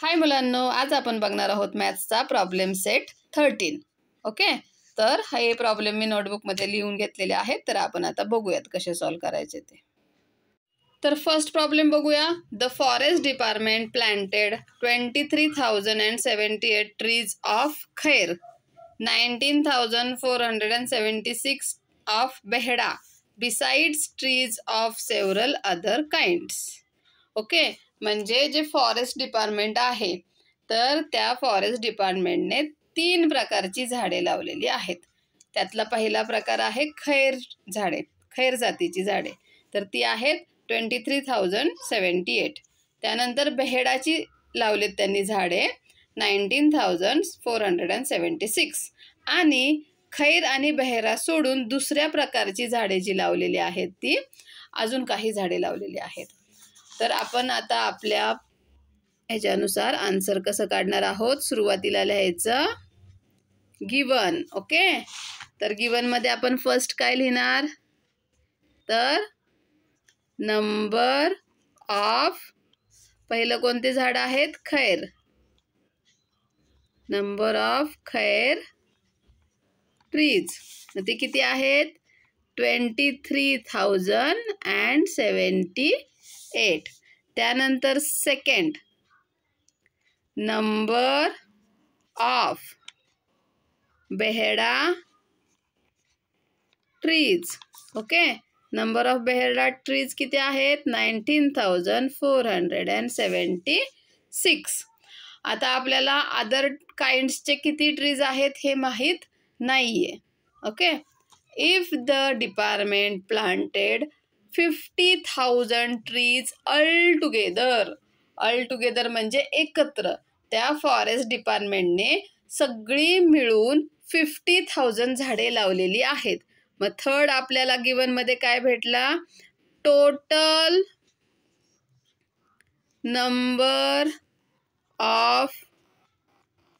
हाय मुलांनो आज आपण बघणार आहोत मॅथ्सचा प्रॉब्लेम सेट थर्टीन ओके तर हे प्रॉब्लेम मी नोटबुकमध्ये लिहून घेतलेले आहेत तर आपण आता बघूयात कसे सॉल्व करायचे ते तर फर्स्ट प्रॉब्लेम बघूया the forest department planted twenty three thousand and seventy eight trees of khair nineteen thousand four hundred and seventy six of baheda besides trees of several other kinds okay म्हणजे जे फॉरेस्ट डिपार्टमेंट आहे तर त्या forest डिपार्टमेंटने तीन प्रकारची झाडे लावलेली आहेत त्यातला पहिला प्रकार आहे खैर झाडे खैर जातीची झाडे तर ती आहेत twenty three thousand seventy eight त्यानंतर बेहेडाची लावलेत त्यांनी झाडे nineteen thousand four hundred and seventy six आणि खैर आणि बेहेरा सोडून दुसऱ्या प्रकारची झाडे जी लावलेली आहेत ती अजून काही झाडे लावलेली आहेत तर आपण आता आपल्या ह्याच्यानुसार आन्सर कसं काढणार आहोत सुरुवातीला लिहायचं गिवन ओके तर गिवनमध्ये आपण फर्स्ट काय लिहिणार तर नंबर ऑफ पहिलं कोणते झाड आहेत खैर नंबर ऑफ खैर ट्रीज ते किती आहेत twenty three thousand and seventy eight त्यानंतर second number of baheda trees okay number of baheda trees किती आहेत nineteen thousand four hundred and seventy six आता आपल्याला अदर काइंड्सचे किती ट्रीज आहेत हे माहीत नाही आहे okay if the department planted fifty thousand trees altogether, together together म्हणजे एकत्र त्या फॉरेस्ट डिपार्टमेंटने सगळी मिळून फिफ्टी थाउजंड झाडे लावलेली आहेत मग थर्ड आपल्याला गिवनमध्ये काय भेटला total number of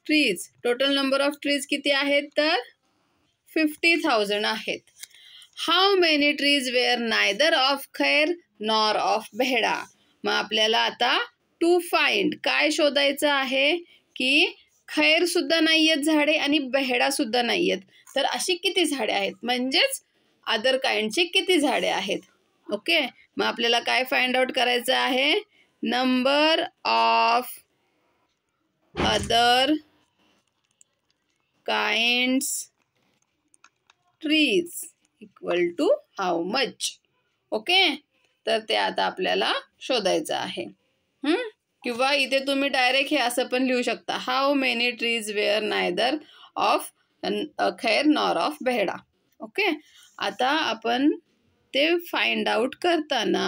trees total number of trees किती आहेत तर फिफ्टी थाउजंड आहेत how many trees were neither of khair nor of baheda मग आपल्याला आता टू फाइंड काय शोधायचं आहे की खैर सुद्धा नाही आहेत झाडे आणि बेहडा सुद्धा नाही आहेत तर अशी किती झाडे आहेत म्हणजेच अदर काइंडची किती झाडे आहेत ओके मग आपल्याला काय फाइंड आउट करायचं आहे number of other kinds trees equal to how much okay तर ते आता आपल्याला शोधायचं आहे किंवा इथे तुम्ही डायरेक्ट हे असं पण लिहू शकता how many trees were neither of khair nor of baheda okay आता आपण ते फाइंड आउट करताना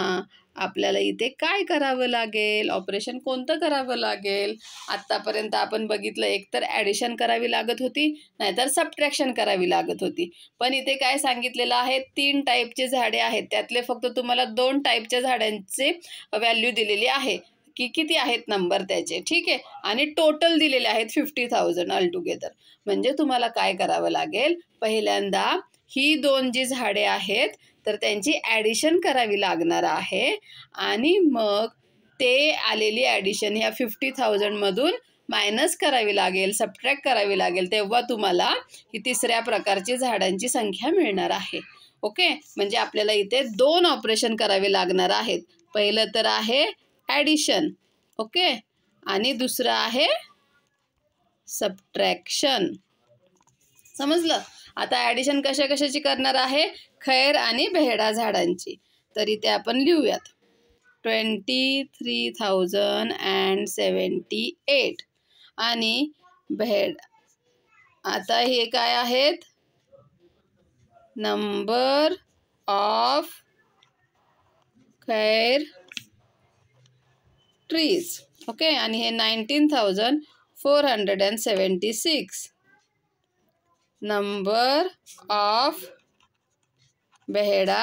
आपल्याला इथे काय करावं लागेल ऑपरेशन कोणतं करावं लागेल आत्तापर्यंत आपण बघितलं एकतर ॲडिशन करावी लागत होती नाहीतर सबट्रॅक्शन करावी लागत होती पण इथे काय सांगितलेलं आहे तीन टाईपचे झाडे आहेत त्यातले फक्त तुम्हाला दोन टाईपच्या झाडांचे व्हॅल्यू दिलेली आहे की किती आहेत नंबर त्याचे ठीक आहे आणि टोटल दिलेले आहेत फिफ्टी थाउजंड ऑल टुगेदर म्हणजे तुम्हाला काय करावं लागेल पहिल्यांदा ही दोन जी झाडे आहेत तर त्यांची ॲडिशन करावी लागणार आहे आणि मग ते आलेली ॲडिशन ह्या फिफ्टी थाउजंडमधून मायनस करावी लागेल सबट्रॅक्ट करावी लागेल तेव्हा तुम्हाला ही तिसऱ्या प्रकारची झाडांची संख्या मिळणार आहे ओके म्हणजे आपल्याला इथे दोन ऑपरेशन करावे लागणार आहेत पहिलं तर आहे ॲडिशन ओके आणि दुसरं आहे सबट्रॅक्शन समजलं आता ॲडिशन कशा कशाची करणार आहे खैर आणि बेहडा झाडांची तरी ते आपण लिहूयात twenty three thousand and seventy eight आणि भेड आता हे काय आहेत number of khair trees okay आणि हे nineteen thousand four hundred and seventy six number of baheda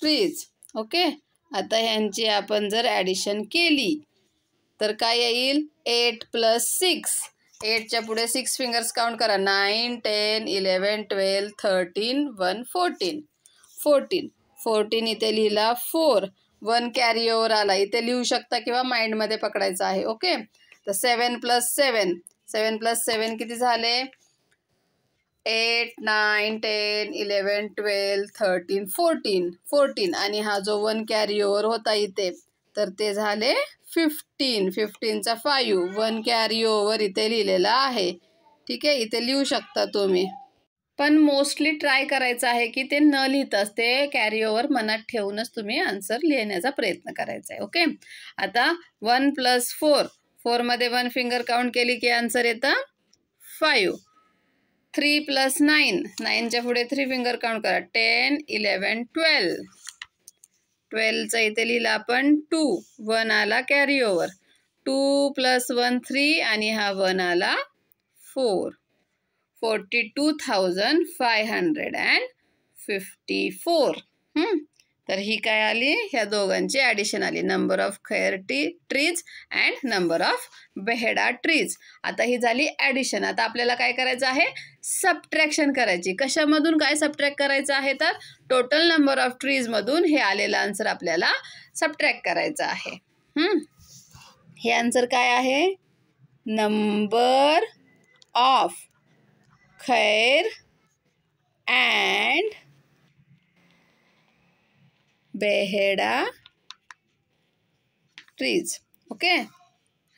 trees okay आता ह्यांची आपण जर ॲडिशन केली तर काय येईल एट प्लस सिक्स एटच्या पुढे सिक्स फिंगर्स काउंट करा nine ten eleven twelve thirteen one fourteen fourteen fourteen इथे लिहिला फोर वन कॅरी ओव्हर आला इथे लिहू शकता किंवा माइंडमध्ये पकडायचं आहे ओके तर सेवन प्लस सेवन सेवन प्लस सेवन किती झाले eight nine ten eleven twelve thirteen fourteen fourteen आणि हा जो वन कॅरी ओव्हर होता इथे तर ते झाले फिफ्टीन फिफ्टीनचा फायू वन कॅरी ओव्हर इथे लिहिलेला आहे ठीक आहे इथे लिहू शकता तुम्ही पण मोस्टली ट्राय करायचं आहे की ते न लिहिताच ते कॅरी ओव्हर मनात ठेवूनच तुम्ही आन्सर लिहिण्याचा प्रयत्न करायचा आहे ओके आता वन प्लस फोर फोरमध्ये वन फिंगर काउंट केली की आन्सर येतं फाईव्ह थ्री प्लस नाईन नाईनच्या पुढे थ्री फिंगर काउंट करा टेन इलेवन ट्वेल्व ट्वेल्वचा इथे लिहिला आपण टू वन आला carry over two plus one three आणि हा वन आला four forty two thousand five hundred and fifty four तर ही काय आली ह्या दोघांची ॲडिशन आली नंबर ऑफ खैर टी trees and number of baheda trees आता ही झाली ॲडिशन आता आपल्याला काय करायचं आहे सबट्रॅक्शन करायची कशामधून काय सबट्रॅक्ट करायचं आहे तर टोटल नंबर ऑफ ट्रीजमधून हे आलेलं आन्सर आपल्याला सबट्रॅक्ट करायचं आहे हे आन्सर काय आहे number of khair and baheda trees okay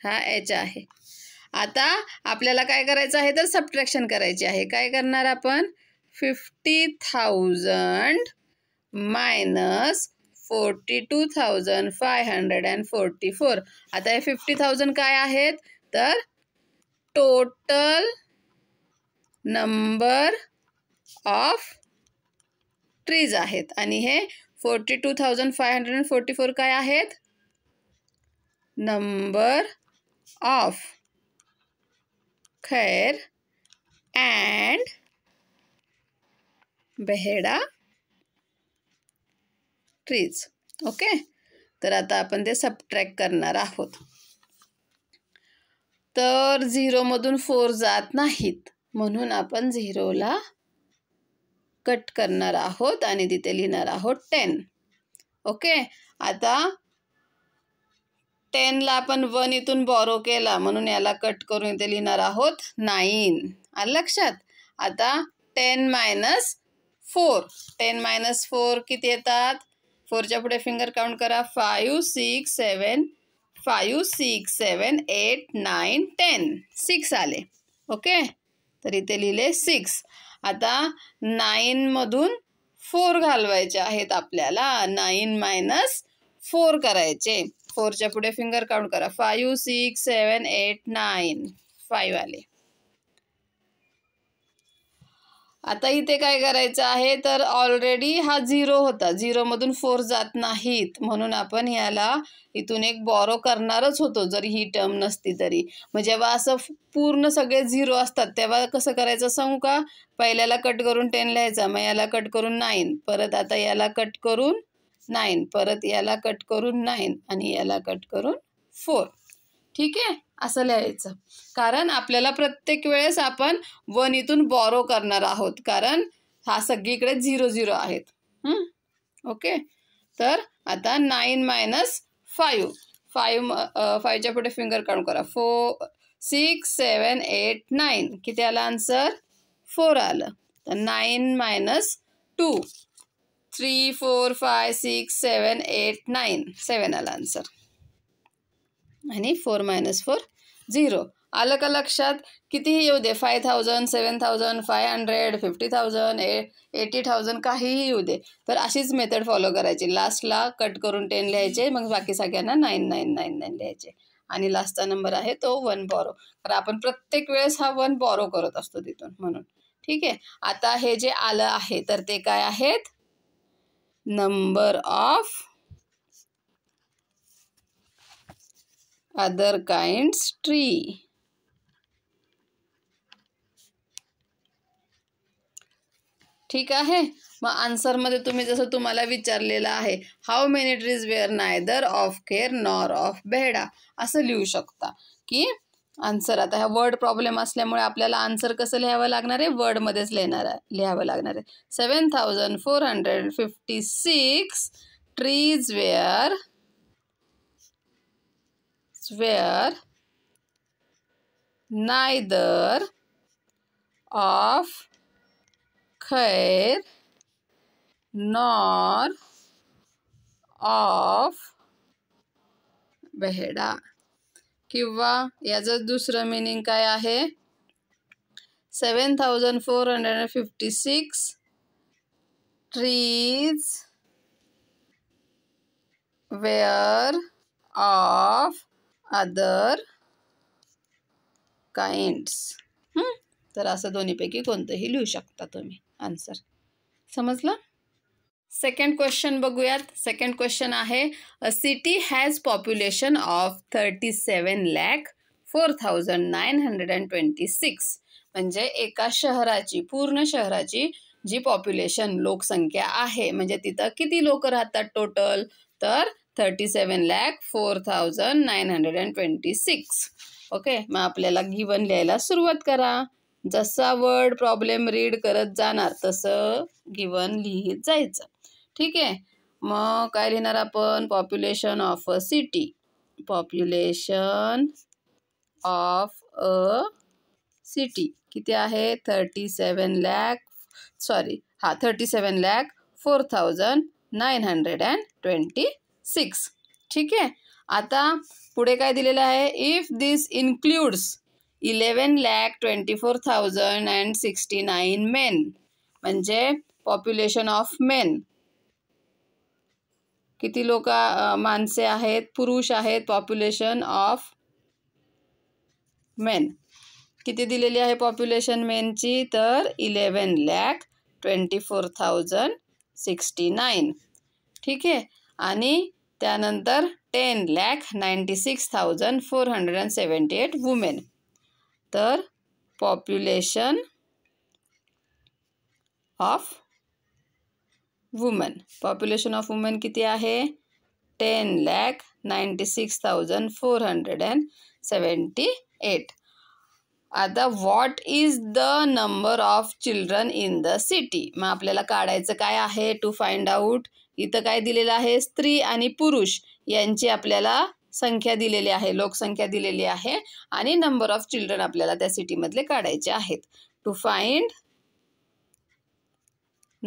हा एच आहे आता आपल्याला काय करायचं आहे तर सबट्रॅक्शन करायची आहे काय करणार आपण fifty thousand minus forty two thousand five hundred and forty four आता हे फिफ्टी थाउजंड काय आहेत तर टोटल नंबर ऑफ ट्रीज आहेत आणि हे forty two thousand five hundred and forty four काय आहेत number of khair and baheda trees okay तर आता आपण ते सबट्रॅक करणार आहोत तर झिरोमधून फोर जात नाहीत म्हणून आपण झिरोला कट करणार आहोत आणि तिथे लिहिणार आहोत टेन ओके आता टेनला आपण वन इथून बॉरो केला म्हणून याला कट करून इथे लिहिणार आहोत नाईन आणि लक्षात आता ten minus four ten minus four किती येतात फोरच्या पुढे फिंगर काउंट करा five six seven five six seven eight nine ten six आले ओके तर इथे लिहिले सिक्स आता नाईनमधून फोर घालवायचे आहेत आपल्याला नाईन मायनस फोर करायचे फोरच्या पुढे फिंगर काउंट करा five six seven eight nine five आले आता इथे काय करायचं आहे तर ऑलरेडी हा झिरो होता झिरोमधून फोर जात नाहीत म्हणून आपण ह्याला इथून एक बॉरो करणारच होतो जरी ही टर्म नसती तरी मग जेव्हा असं पूर्ण सगळे झिरो असतात तेव्हा कसं करायचं सांगू का पहिल्याला कट करून टेन लिहायचा मग याला कट करून नाईन परत आता याला कट करून नाईन परत याला कट करून नाईन आणि याला कट करून फोर ठीक आहे असं लिहायचं कारण आपल्याला प्रत्येक वेळेस आपण वन इथून बॉरो करणार आहोत कारण हा सगळीकडे झिरो झिरो आहेत ओके तर आता नाईन मायनस फाईव्ह फाईव्ह फायव्हच्या पुढे फिंगर काउंट करा फो सिक्स सेवन एट नाईन किती आला आन्सर फोर आलं तर nine minus two three four five six seven eight nine seven आला आन्सर आणि फोर मायनस फोर झिरो आलं का लक्षात कितीही येऊ दे five thousand seven thousand five hundred fifty thousand a eighty thousand काहीही येऊ दे तर अशीच मेथड फॉलो करायची लास्टला कट करून टेन लिहायचे मग बाकी सगळ्यांना नाईन नाईन नाईन नाईन लिहायचे आणि लास्टचा नंबर आहे तो वन बॉरो कारण आपण प्रत्येक वेळेस हा वन बॉरो करत असतो तिथून म्हणून ठीक आहे आता हे जे आलं आहे तर ते काय आहेत number of other kinds tree. ठीक आहे मग आन्सरमध्ये तुम्ही जसं तुम्हाला विचारलेलं आहे how many trees were neither of khair nor of baheda असं लिहू शकता की आन्सर आता हा वर्ड प्रॉब्लेम असल्यामुळे आपल्याला आन्सर कसं लिहावं लागणार आहे वर्डमध्येच लिहिणार लिहावं लागणार आहे seven thousand four hundred fifty six trees were where neither of khair nor of baheda किंवा याचं दुसरं मिनिंग काय आहे seven thousand four hundred and fifty six trees were of other kinds तर असं दोन्हीपैकी कोणतंही लिहू शकता तुम्ही आन्सर समजलं सेकंड क्वेश्चन बघूयात सेकंड क्वेश्चन आहे a city has population of thirty seven lakh four thousand nine hundred and twenty six म्हणजे एका शहराची पूर्ण शहराची जी पॉप्युलेशन लोकसंख्या आहे म्हणजे तिथं किती लोक राहतात टोटल तर thirty seven lakh four thousand nine hundred and twenty six okay मग आपल्याला गिवन लिहायला सुरुवात करा जसा वर्ड प्रॉब्लेम रीड करत जाणार तसं गिवन लिहित जायचं ठीक आहे मग काय लिहिणार आपण population of a city population of a city किती आहे थर्टी सेवन लॅक सॉरी हा thirty seven lakh four thousand nine hundred and twenty six ठीक आहे आता पुढे काय दिलेलं आहे if this includes eleven lakh twenty four thousand and sixty nine men म्हणजे पॉप्युलेशन ऑफ मेन किती लोक माणसे आहेत पुरुष आहेत पॉप्युलेशन ऑफ मेन किती दिलेली आहे पॉप्युलेशन मेनची तर eleven lakh twenty four thousand sixty nine ठीक आहे आणि ten lakh ninety six thousand four hundred and seventy eight women तो population of women population of women कि ten lakh ninety six thousand four hundred and seventy eight आता what is the number of children in the city मग आपल्याला काढायचं काय आहे to find out इथं काय दिलेलं आहे स्त्री आणि पुरुष यांची आपल्याला संख्या दिलेली आहे लोकसंख्या दिलेली आहे आणि नंबर ऑफ चिल्ड्रन आपल्याला त्या सिटीमधले काढायचे आहेत to find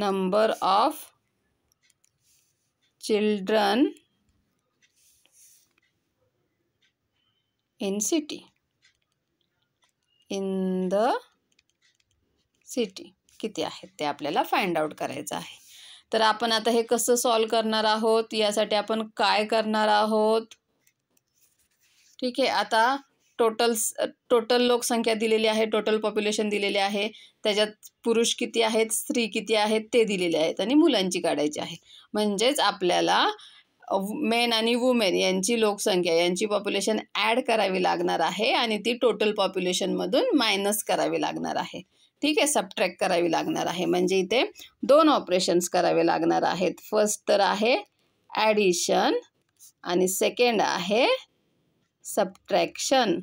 number of children in city in the city किती आहेत ते आपल्याला फाइंड आउट करायचं आहे तर आपण आता हे कसं सॉल्व करणार आहोत यासाठी आपण काय करणार आहोत ठीक आहे आता टोटल टोटल लोकसंख्या दिलेली आहे टोटल पॉप्युलेशन दिलेले आहे त्याच्यात पुरुष किती आहेत स्त्री किती आहेत ते दिलेले आहेत आणि मुलांची काढायची आहे म्हणजेच आपल्याला मेन आणि वुमेन यांची लोकसंख्या यांची पॉप्युलेशन ॲड करावी लागणार आहे आणि ती टोटल पॉप्युलेशनमधून मायनस करावी लागणार आहे ठीक आहे सबट्रॅक्ट करावी लागणार आहे म्हणजे इथे दोन ऑपरेशन्स करावे लागणार आहेत फर्स्ट तर आहे ॲडिशन आणि सेकंड आहे सबट्रॅक्शन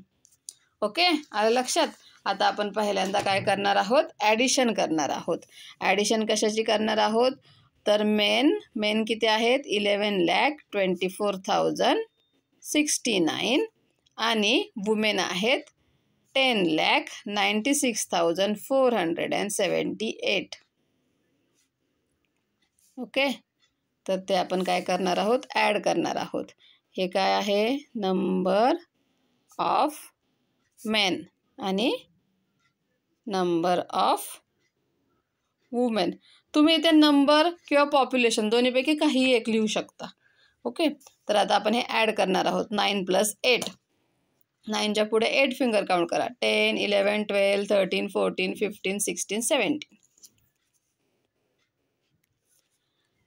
ओके आलं लक्षात आता आपण पहिल्यांदा काय करणार आहोत ॲडिशन करणार आहोत ॲडिशन कशाची करणार आहोत तर मेन मेन किती आहेत eleven lakh twenty four thousand sixty nine आणि वुमेन आहेत ten lakh ninety six thousand four hundred and seventy eight okay तर ते आपण काय करणार आहोत ॲड करणार आहोत हे काय आहे नंबर ऑफ मेन आणि नंबर ऑफ वुमेन तुम्ही इथे नंबर किंवा पॉप्युलेशन दोन्हीपैकी काहीही एक लिहू शकता ओके तर आता आपण हे ॲड करणार आहोत नाईन प्लस एट नाईनच्या पुढे एट फिंगर काउंट करा ten eleven twelve thirteen fourteen fifteen sixteen seventeen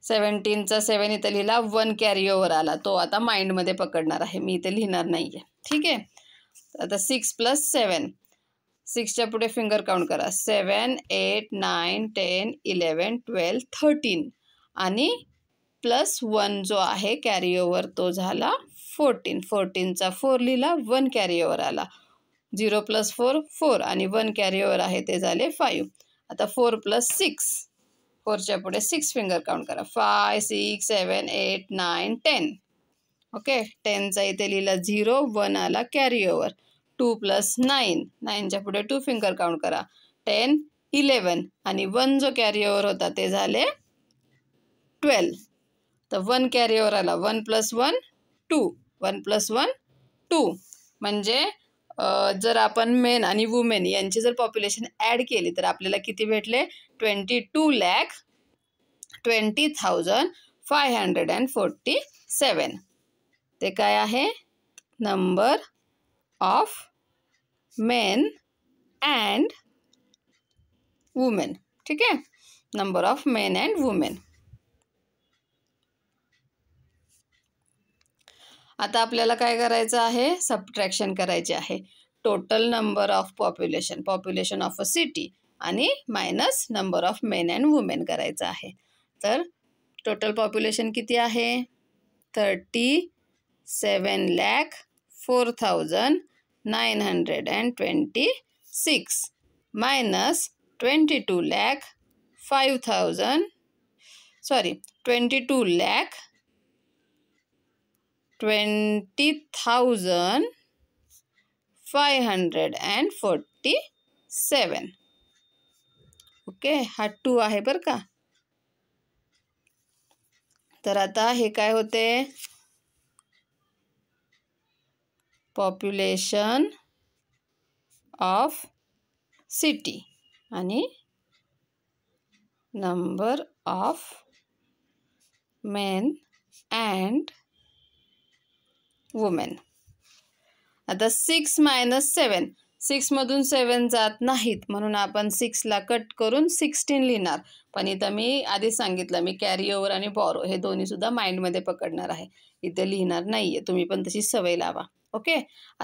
सेवन्टीनचा सेवन इथं लिहिला वन कॅरी ओव्हर आला तो आता माइंडमध्ये पकडणार आहे मी इथे लिहिणार नाही आहे ठीक आहे आता सिक्स प्लस सेवन सिक्सच्या पुढे फिंगर काउंट करा seven eight nine ten eleven twelve thirteen आणि प्लस वन जो आहे कॅरी कॅरीओवर तो झाला फोर्टीन फोर्टीनचा फोर लिहिला वन कॅरी कॅरीओवर आला झिरो प्लस फोर फोर आणि वन कॅरी कॅरीओवर आहे ते झाले फाईव्ह आता फोर प्लस सिक्स फोरच्या पुढे सिक्स फिंगर काउंट करा five six seven eight nine ten okay टेनचा इथे लिहिला झिरो वन आला carry carry over two plus nine नाईनच्या पुढे टू फिंगर काउंट करा टेन इलेवन आणि वन जो कॅरी ओव्हर होता ते झाले ट्वेल्व तर वन कॅरी ओव्हर आला one plus one two one plus one two म्हणजे जर आपण मेन आणि वुमेन यांची जर पॉप्युलेशन ॲड केली तर आपल्याला किती भेटले twenty two lakh twenty thousand five hundred and forty seven ते काय आहे number of men and women ठीक आहे number of men and women आता आपल्याला काय करायचं आहे सबट्रॅक्शन करायचे आहे total number of population population of a city आणि minus number of men and women करायचं आहे तर टोटल पॉप्युलेशन किती आहे thirty seven lakh four thousand nine hundred and twenty six minus twenty two lakh five thousand sorry twenty two lakh twenty thousand five hundred and forty seven okay हा टू है बर का तर आता हे काय होते पॉप्युलेशन ऑफ सिटी आणि number of men and women आता सिक्स मायनस सेवन सिक्समधून सेवन जात नाहीत म्हणून आपण सिक्सला कट करून सिक्स्टीन लिहिणार पण इथं मी आधी सांगितलं मी कॅरी ओव्हर आणि बॉरो हे दोन्हीसुद्धा माइंडमध्ये पकडणार आहे इथे लिहिणार नाही आहे तुम्ही पण तशी सवय लावा ओके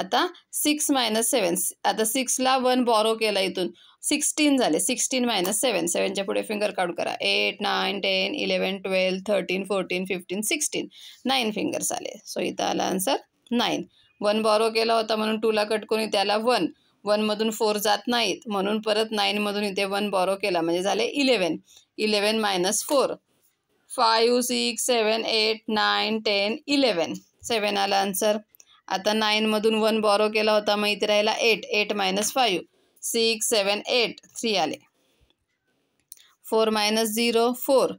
आता सिक्स मायनस सेवन आता सिक्सला वन बॉरो केला इथून सिक्स्टीन झाले सिक्स्टीन मायनस सेवन सेवनच्या पुढे फिंगर काउंट करा eight nine ten eleven twelve thirteen fourteen fifteen sixteen nine fingers आले सो इथं आला आन्सर नाईन वन बॉरो केला होता म्हणून टूला कट करून इथे आला वन वनमधून फोर जात नाहीत म्हणून परत नाईनमधून इथे वन बॉरो केला म्हणजे झाले eleven eleven minus four five six seven eight nine ten eleven seven आला आन्सर आता नाईनमधून वन बॉरो केला होता मग इथे राहिला eight eight minus five six seven eight three आले फोर मायनस झिरो फोर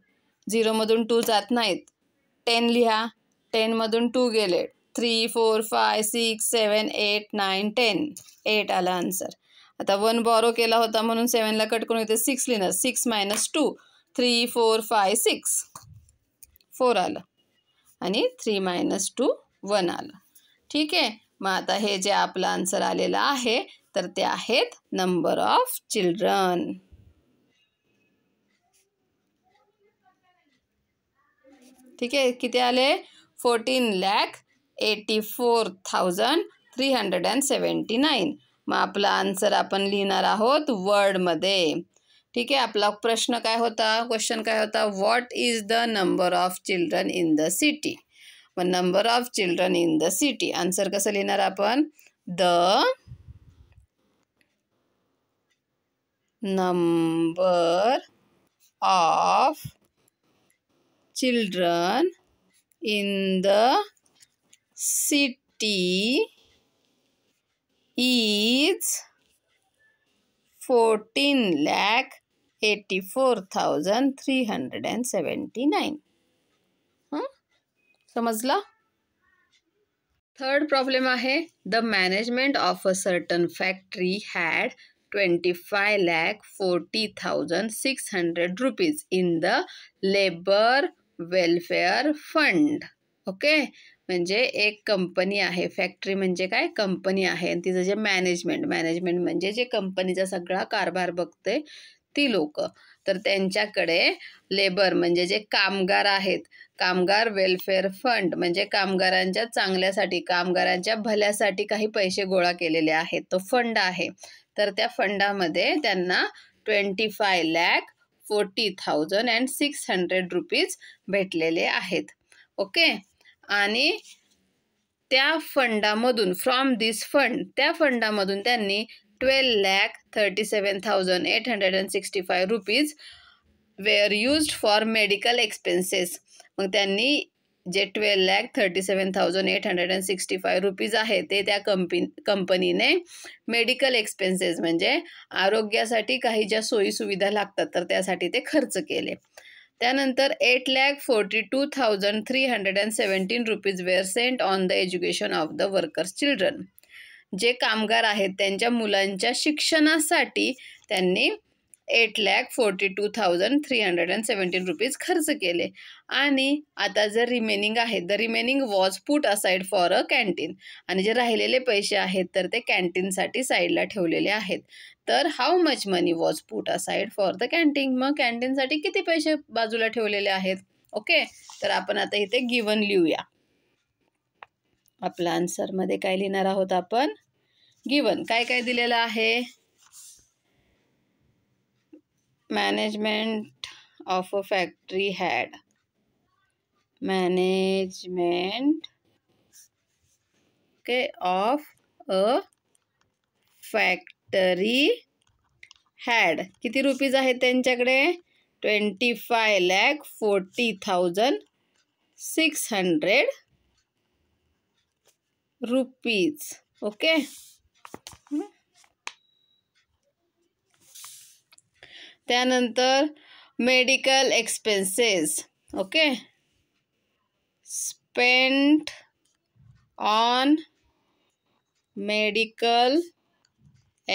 झिरोमधून टू जात नाहीत टेन लिहा टेनमधून टू गेले three four five six seven eight nine ten eight आला आन्सर आता वन बॉरो केला होता म्हणून सेवनला कट करून येते सिक्स लिहिणार six minus two three four five six four आलं आणि थ्री मायनस टू वन आलं ठीक आहे मग आता हे जे आपलं आन्सर आलेलं आहे तर ते आहेत नंबर ऑफ चिल्ड्रन ठीक आहे किती आले fourteen lakh eighty four thousand three hundred and seventy nine मग आपला आन्सर आपण लिहिणार आहोत वर्डमध्ये ठीक आहे आपला प्रश्न काय होता क्वेश्चन काय होता what is the number of children in the city व number of children in the city answer कसं लिहिणार आपण the number of children in the city is fourteen lakh eighty four thousand three hundred and seventy nine समजला third problem आहे the management of a certain factory had twenty five lakh forty thousand six hundred rupees in the labour welfare fund okay म्हणजे एक company आहे factory म्हणजे काय company आहे आणि तिचं जे मॅनेजमेंट मॅनेजमेंट म्हणजे जे कंपनीचा सगळा कारभार बघते लोक तर त्यांच्याकडे लेबर म्हणजे जे कामगार आहेत कामगार वेलफेअर फंड म्हणजे कामगारांच्या चांगल्यासाठी कामगारांच्या भल्यासाठी काही पैसे गोळा केलेले आहेत तो फंड आहे तर त्या फंडामध्ये त्यांना twenty five lakh forty thousand and six hundred rupees भेटलेले आहेत ओके आणि त्या फंडामधून फ्रॉम दिस फंड त्या फंडामधून त्यांनी twelve lakh thirty seven thousand eight hundred and sixty five rupees were used for medical expenses मग त्यांनी जे twelve lakh thirty seven thousand eight hundred and sixty five rupees आहे ते त्या कंपनी कंपनीने मेडिकल एक्सपेन्सेस म्हणजे आरोग्यासाठी काही ज्या सोयीसुविधा लागतात तर त्यासाठी ते खर्च केले त्यानंतर eight lakh forty two thousand three hundred and seventeen rupees were spent on the education of the workers children जे कामगार आहेत त्यांच्या मुलांच्या शिक्षणासाठी त्यांनी eight lakh forty two thousand three hundred and seventeen rupees खर्च केले आणि आता जर रिमेनिंग आहे the remaining was put aside for a canteen आणि जे राहिलेले पैसे आहेत तर ते कॅन्टीनसाठी साईडला ठेवलेले आहेत तर how much money was put aside for the canteen मग कॅन्टीनसाठी किती पैसे बाजूला ठेवलेले आहेत ओके तर आपण आता इथे गिवन लिहूया आपला आन्सरमध्ये काय लिहिणार आहोत आपण गिवन काय काय दिलेलं आहे management of a factory had management okay of a factory had किती रुपीज आहेत त्यांच्याकडे twenty five lakh forty thousand six hundred rupees okay त्यानंतर medical expenses okay spent on medical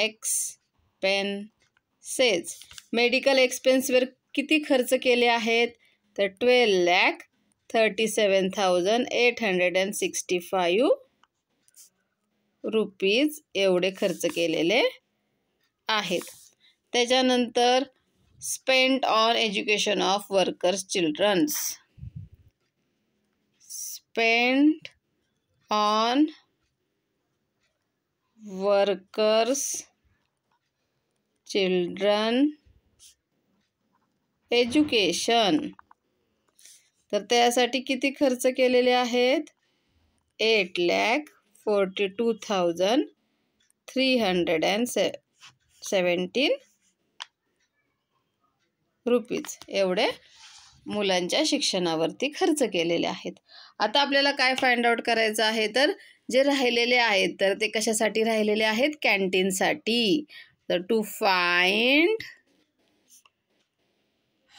expenses medical एक्सपेन्सवर किती खर्च केले आहेत तर twelve lakh thirty seven thousand eight hundred and sixty five rupees एवढे खर्च केलेले आहेत त्याच्यानंतर spent on education of workers childrens spent on workers children education तर त्यासाठी किती खर्च केलेले आहेत eight lakh forty two thousand three hundred and से सेवन्टीन रुपीज एवढे मुलांच्या शिक्षणावरती खर्च केलेले आहेत आता आपल्याला काय फाइंड आउट करायचं आहे तर जे राहिलेले आहेत तर ते कशासाठी राहिलेले आहेत कॅन्टीनसाठी तर to find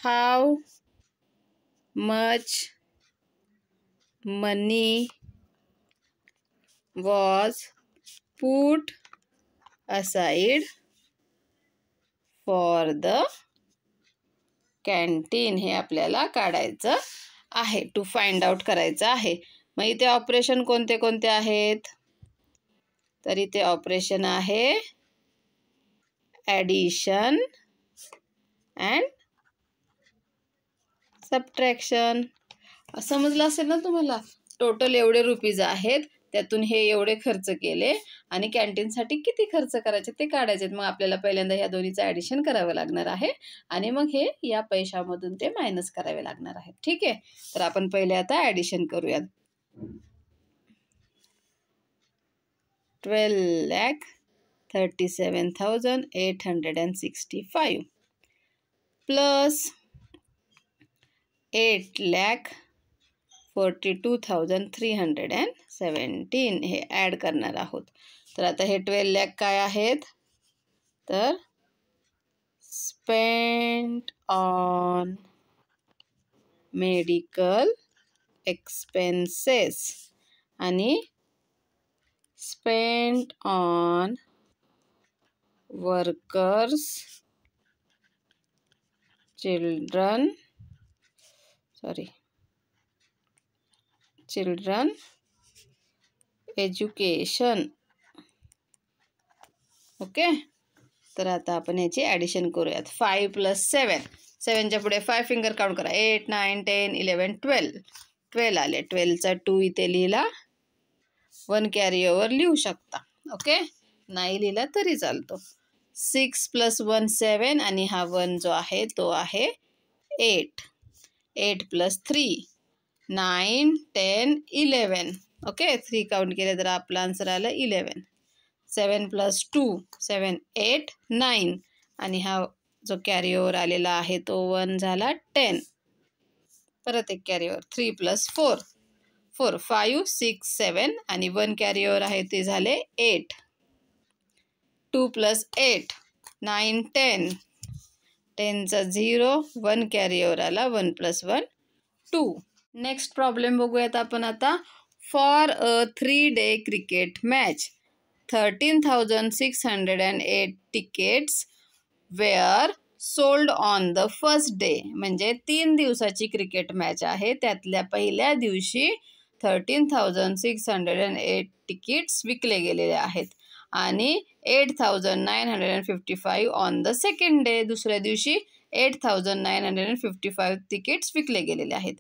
how much money was put aside for the canteen हे आपल्याला काढायचं आहे टू फाइंड आउट करायचं आहे मग इथे ऑपरेशन कोणते कोणते आहेत तर इथे ऑपरेशन आहे ॲडिशन अँड सबट्रॅक्शन समजलं असेल ना तुम्हाला टोटल एवढे रुपीज आहेत त्यातून हे एवढे खर्च केले आणि कॅन्टीनसाठी किती खर्च करायचे ते काढायचे मग आपल्याला पहिल्यांदा ह्या दोन्हीचं ॲडिशन करावं लागणार आहे आणि मग हे या पैशामधून ते मायनस करावे लागणार आहे ठीक आहे तर आपण पहिले आता ॲडिशन करूयात twelve lakh thirty seven thousand eight hundred and sixty five plus eight lakh forty two thousand three hundred and seventeen हे ॲड करणार आहोत तर आता हे ट्वेल्व लॅक काय आहेत तर स्पेंट ऑन मेडिकल एक्सपेन्सेस आणि spent on workers children sorry children education okay तर आता आपण याची ॲडिशन करूयात फाय प्लस सेवन सेवनच्या पुढे फाय फिंगर काउंट करा eight nine ten eleven twelve twelve आले ट्वेल्वचा टू इथे लिहिला वन कॅरी लिहू शकता ओके नाही लिहिला तरी चालतो सिक्स प्लस वन सेवन आणि हा वन जो आहे तो आहे eight eight plus three nine ten eleven okay three count केले तर आपलं आन्सर आलं eleven seven plus two seven eight nine आणि हा जो कॅरीओवर आलेला आहे तो वन झाला टेन परत एक carry over three plus four four five six seven आणि वन कॅरीओवर आहे ते झाले eight two plus eight nine ten टेनचा झिरो वन कॅरीओवर आला one plus one two next problem बघूयात आपण आता for a three day cricket match thirteen thousand six hundred and eight tickets were sold on the first day म्हणजे तीन दिवसाची cricket match आहे त्यातल्या पहिल्या दिवशी thirteen thousand six hundred and eight tickets विकले गेलेले आहेत आणि eight thousand nine hundred and fifty five on the second day दुसऱ्या दिवशी eight thousand nine hundred and fifty five tickets विकले गेलेले आहेत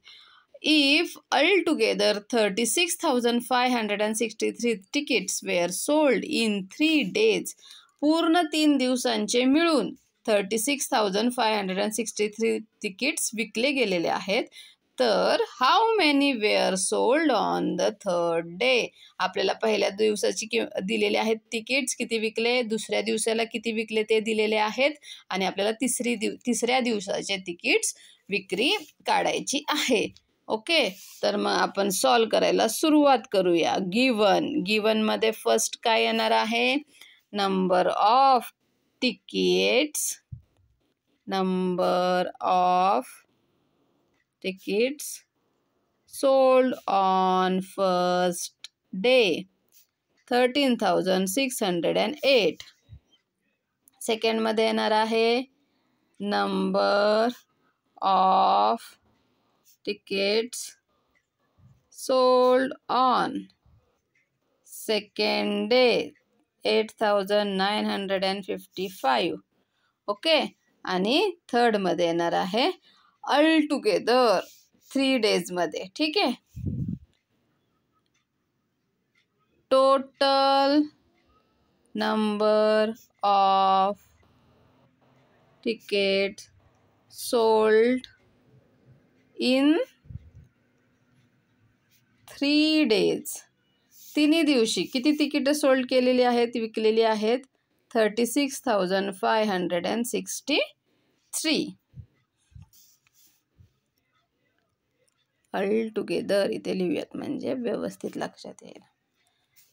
if altogether 36,563 tickets were sold in three days, पूर्ण तीन दिवसांचे मिळून thirty six thousand five hundred and sixty three tickets विकले गेलेले आहेत तर how many were sold on the third day आपल्याला पहिल्या दिवसाची कि दिलेले आहेत तिकीट्स किती विकले दुसऱ्या दिवसाला किती विकले ते दिलेले आहेत आणि आपल्याला तिसरी दिव तिसऱ्या दिवसाचे तिकीट्स विक्री काढायची आहे ओके तर मग आपण सॉल्व करायला सुरुवात करूया गिवन गिवनमध्ये फर्स्ट काय येणार आहे number of tickets number of tickets sold on first day thirteen thousand six hundred and eight सेकंडमध्ये येणार आहे number of tickets sold on second day eight thousand nine hundred and fifty five okay आणि थर्डमध्ये येणार आहे अल together three डेजमध्ये ठीक आहे total number of tickets sold in three days तिन्ही दिवशी किती तिकीटं सोल्ड केलेली आहेत विकलेली आहेत thirty six thousand five hundred and sixty three all together इथे लिहूयात म्हणजे व्यवस्थित लक्षात येईल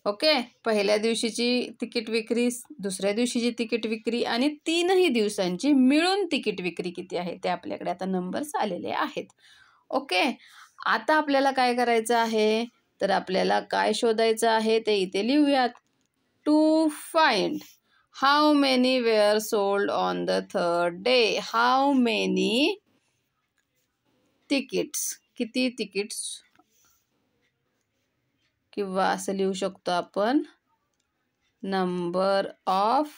ओके पहिल्या दिवशीची तिकीट विक्री दुसऱ्या दिवशीची तिकीट विक्री आणि तीनही दिवसांची मिळून तिकीट विक्री किती आहे ते आपल्याकडे आता नंबर्स आलेले आहेत ओके आता आपल्याला काय करायचं आहे तर आपल्याला काय शोधायचं आहे ते इथे लिहूयात to find how many were sold on the third day how many tickets किती तिकीट्स किंवा असं लिहू शकतो आपण number of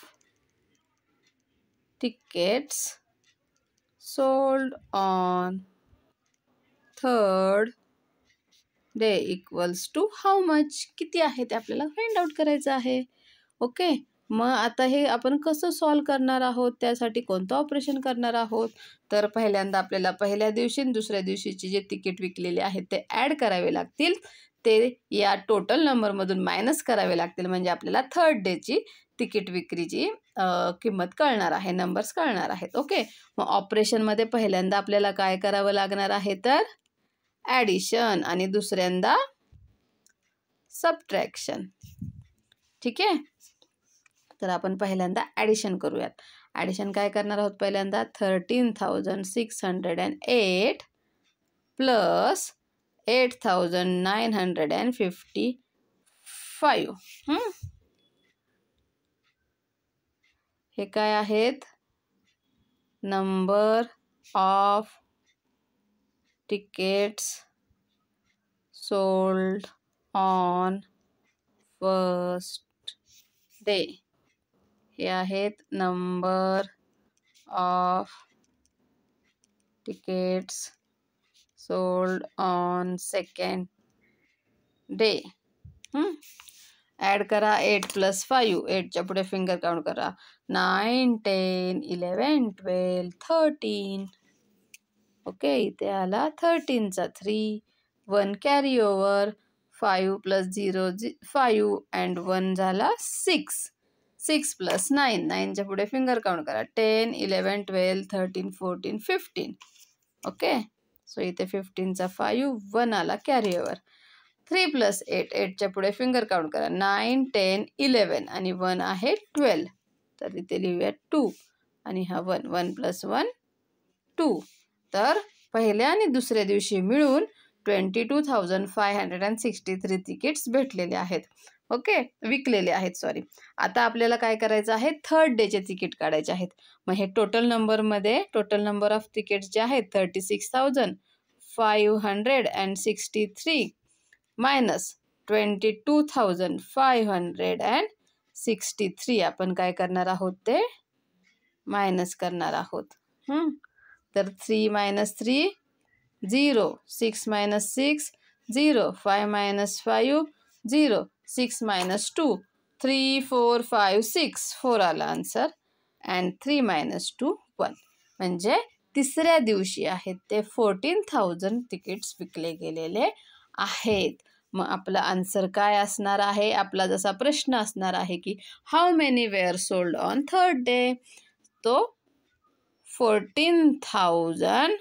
tickets sold on third day equals to how much किती आहे ते आपल्याला फाइंड आउट करायचं आहे ओके मग आता हे आपण कसं सॉल्व करणार आहोत त्यासाठी कोणतं ऑपरेशन करणार आहोत तर पहिल्यांदा आपल्याला पहिल्या दिवशी दुसऱ्या दिवशीचे जे तिकीट विकलेले आहेत ते ॲड करावे लागतील ते या टोटल नंबरमधून मायनस करावे लागतील म्हणजे आपल्याला थर्ड डेची तिकीट विक्रीची किंमत कळणार आहे नंबर्स कळणार आहेत ओके मग ऑपरेशनमध्ये पहिल्यांदा आपल्याला काय करावं लागणार आहे तर ॲडिशन आणि दुसऱ्यांदा सबट्रॅक्शन ठीक आहे तर आपण पहिल्यांदा ॲडिशन करूयात ॲडिशन काय करणार आहोत पहिल्यांदा thirteen thousand six hundred and eight plus eight thousand nine hundred and fifty हे काय आहेत number of tickets sold on first day हे आहेत number of tickets sold on second day add करा एट प्लस फाईव्ह एटच्या पुढे finger count करा nine ten eleven twelve thirteen okay इथे आला थर्टीनचा three one carry over five plus zero झि फाईव्ह अँड वन झाला सिक्स सिक्स प्लस नाईन नाईनच्या पुढे फिंगर काउंट करा ten eleven twelve thirteen fourteen fifteen okay so इथे फिफ्टीनचा फाईव्ह वन आला कॅरिओवर थ्री प्लस एट एटच्या पुढे फिंगर काउंट करा नाईन टेन इलेवन आणि वन आहे ट्वेल्व तर इथे लिहूया टू आणि हा one one plus one two तर पहिल्या आणि दुसऱ्या दिवशी मिळून twenty two thousand five hundred and sixty three tickets भेटलेले आहेत ओके विकलेले आहेत सॉरी आता आपल्याला काय करायचं आहे थर्ड डेचे तिकीट काढायचे आहेत मग हे टोटल नंबरमध्ये टोटल नंबर ऑफ तिकीट जे आहेत thirty six thousand five hundred and sixty three minus twenty two thousand five hundred and sixty three आपण काय करणार आहोत ते मायनस करणार आहोत तर three minus three zero six minus six zero five minus five zero six minus two three four five six four आला answer and three minus two one म्हणजे तिसऱ्या दिवशी आहेत ते फोर्टीन थाउजंड तिकीट्स विकले गेलेले आहेत मग आपला आन्सर काय असणार आहे आपला जसा प्रश्न असणार आहे की how many were sold on third day तो fourteen thousand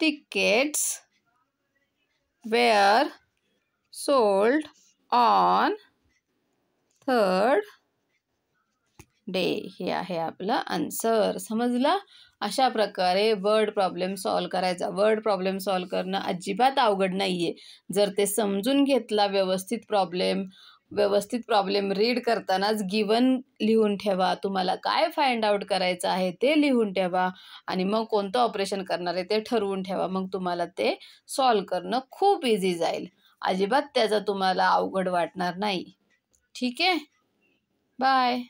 tickets were sold on third day हे आहे आपलं आन्सर समजलं अशा प्रकारे वर्ड प्रॉब्लेम सॉल्व करायचा वर्ड प्रॉब्लेम सॉल्व करणं अजिबात अवघड नाही आहे जर ते समजून घेतला व्यवस्थित प्रॉब्लेम व्यवस्थित प्रॉब्लेम रीड करतानाच गिवन लिहून ठेवा तुम्हाला काय फाइंड आउट करायचं आहे ते लिहून ठेवा आणि मग कोणतं ऑपरेशन करणार आहे ते ठरवून ठेवा मग तुम्हाला ते सॉल्व करणं खूप इझी जाईल अजिबात त्याचा तुम्हाला अवघड वाटणार नाही ठीक आहे बाय